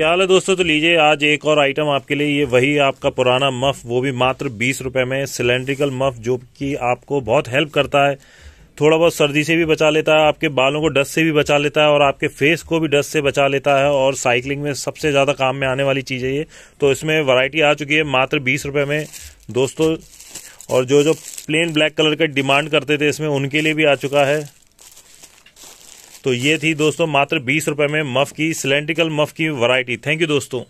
क्या हाल है दोस्तों तो लीजिए आज एक और आइटम आपके लिए ये वही आपका पुराना मफ वो भी मात्र बीस रुपये में सिलेंड्रिकल मफ जो कि आपको बहुत हेल्प करता है थोड़ा बहुत सर्दी से भी बचा लेता है आपके बालों को डस्ट से भी बचा लेता है और आपके फेस को भी डस्ट से बचा लेता है और साइकिलिंग में सबसे ज़्यादा काम में आने वाली चीज़ है ये तो इसमें वैरायटी आ चुकी है मात्र बीस रुपये में दोस्तों और जो जो प्लेन ब्लैक कलर का डिमांड करते थे इसमें उनके लिए भी आ चुका है तो ये थी दोस्तों मात्र बीस रुपए में मफ की सिलेंड्रिकल मफ की वैरायटी थैंक यू दोस्तों